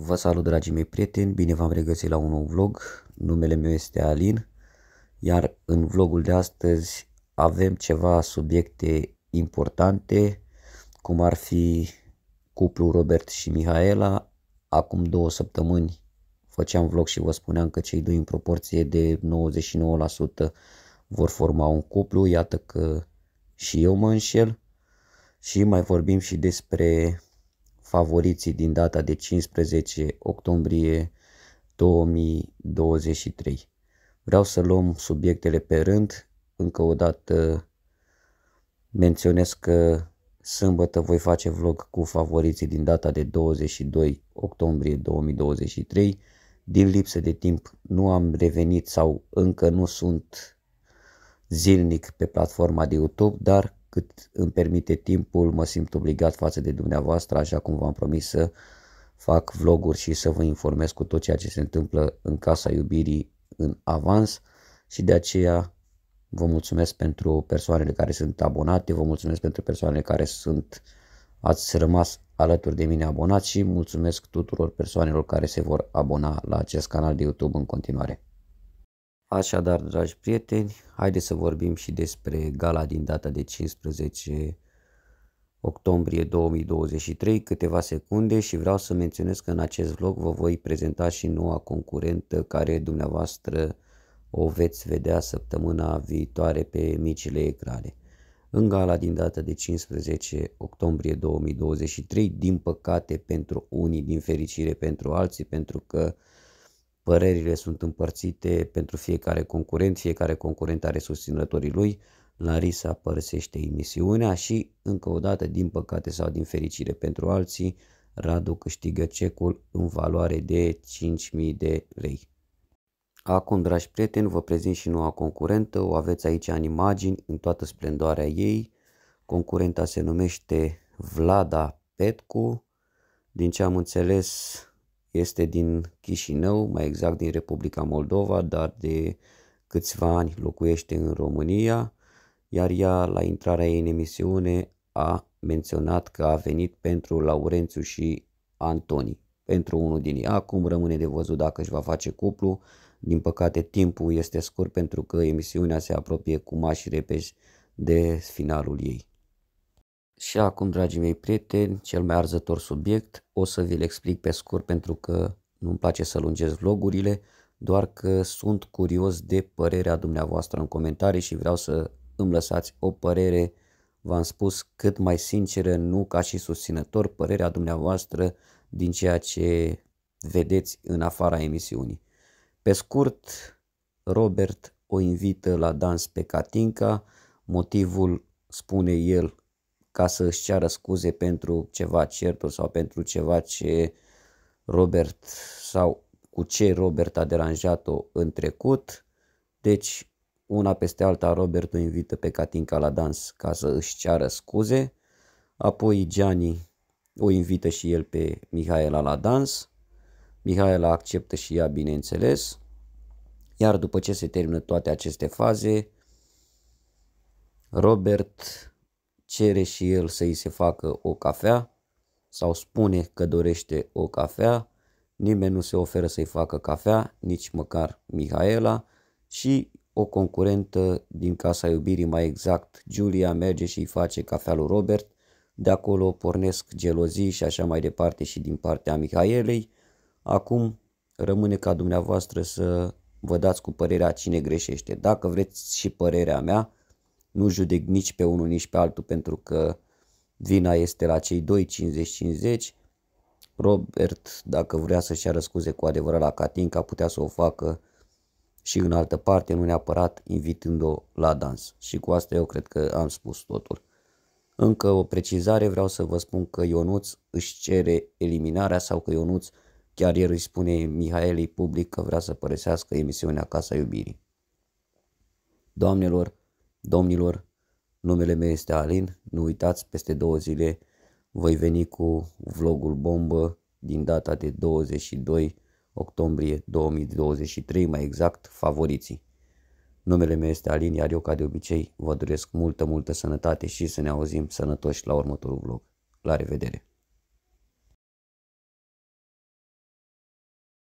Vă salut dragii mei prieteni, bine v-am regăsit la un nou vlog, numele meu este Alin, iar în vlogul de astăzi avem ceva subiecte importante, cum ar fi cuplul Robert și Mihaela. Acum două săptămâni făceam vlog și vă spuneam că cei doi în proporție de 99% vor forma un cuplu, iată că și eu mă înșel. Și mai vorbim și despre favoriții din data de 15 octombrie 2023. Vreau să luăm subiectele pe rând. Încă o dată menționez că sâmbătă voi face vlog cu favoriții din data de 22 octombrie 2023. Din lipsă de timp nu am revenit sau încă nu sunt zilnic pe platforma de YouTube, dar cât îmi permite timpul, mă simt obligat față de dumneavoastră, așa cum v-am promis să fac vloguri și să vă informez cu tot ceea ce se întâmplă în Casa Iubirii în avans și de aceea vă mulțumesc pentru persoanele care sunt abonate, vă mulțumesc pentru persoanele care sunt ați rămas alături de mine abonați și mulțumesc tuturor persoanelor care se vor abona la acest canal de YouTube în continuare. Așadar, dragi prieteni, haideți să vorbim și despre gala din data de 15 octombrie 2023, câteva secunde și vreau să menționez că în acest vlog vă voi prezenta și noua concurentă care dumneavoastră o veți vedea săptămâna viitoare pe micile ecrane. În gala din data de 15 octombrie 2023, din păcate pentru unii, din fericire pentru alții, pentru că uh, Părerile sunt împărțite pentru fiecare concurent, fiecare concurent are susținătorii lui. Larisa părăsește emisiunea și, încă o dată, din păcate sau din fericire pentru alții, Radu câștigă cecul în valoare de 5.000 de lei. Acum, dragi prieteni, vă prezint și noua concurentă, o aveți aici în imagini, în toată splendoarea ei. Concurenta se numește Vlada Petcu. Din ce am înțeles, este din Chișinău, mai exact din Republica Moldova, dar de câțiva ani locuiește în România, iar ea, la intrarea ei în emisiune, a menționat că a venit pentru Laurențiu și Antoni. Pentru unul din ei. Acum rămâne de văzut dacă își va face cuplu. Din păcate, timpul este scurt pentru că emisiunea se apropie cu mași repezi de finalul ei. Și acum, dragii mei prieteni, cel mai arzător subiect, o să vi-l explic pe scurt pentru că nu-mi place să lungez vlogurile, doar că sunt curios de părerea dumneavoastră în comentarii și vreau să îmi lăsați o părere, v-am spus, cât mai sinceră, nu ca și susținător, părerea dumneavoastră din ceea ce vedeți în afara emisiunii. Pe scurt, Robert o invită la dans pe Katinka, motivul, spune el, ca să își ceară scuze pentru ceva certuri sau pentru ceva ce Robert sau cu ce Robert a deranjat-o în trecut. Deci, una peste alta, Robert o invită pe Catinca la dans ca să își ceară scuze. Apoi Gianni o invită și el pe Mihaela la dans. Mihaela acceptă și ea, bineînțeles. Iar după ce se termină toate aceste faze, Robert cere și el să i se facă o cafea sau spune că dorește o cafea, nimeni nu se oferă să-i facă cafea, nici măcar Mihaela și o concurentă din casa iubirii mai exact, Julia, merge și îi face cafea lui Robert, de acolo pornesc gelozii și așa mai departe și din partea Mihaelei. Acum rămâne ca dumneavoastră să vă dați cu părerea cine greșește. Dacă vreți și părerea mea, nu judec nici pe unul, nici pe altul, pentru că vina este la cei doi 50-50. Robert, dacă vrea să-și ia răscuze cu adevărat la Catinca, putea să o facă și în altă parte, nu neapărat invitând-o la dans. Și cu asta eu cred că am spus totul. Încă o precizare, vreau să vă spun că Ionuț își cere eliminarea sau că Ionuț chiar ieri îi spune Mihaelei public că vrea să părăsească emisiunea Casa Iubirii. Doamnelor, Domnilor, numele meu este Alin, nu uitați, peste două zile voi veni cu vlogul bombă din data de 22 octombrie 2023, mai exact, favoriții. Numele meu este Alin, iar eu, ca de obicei, vă doresc multă, multă sănătate și să ne auzim sănătoși la următorul vlog. La revedere!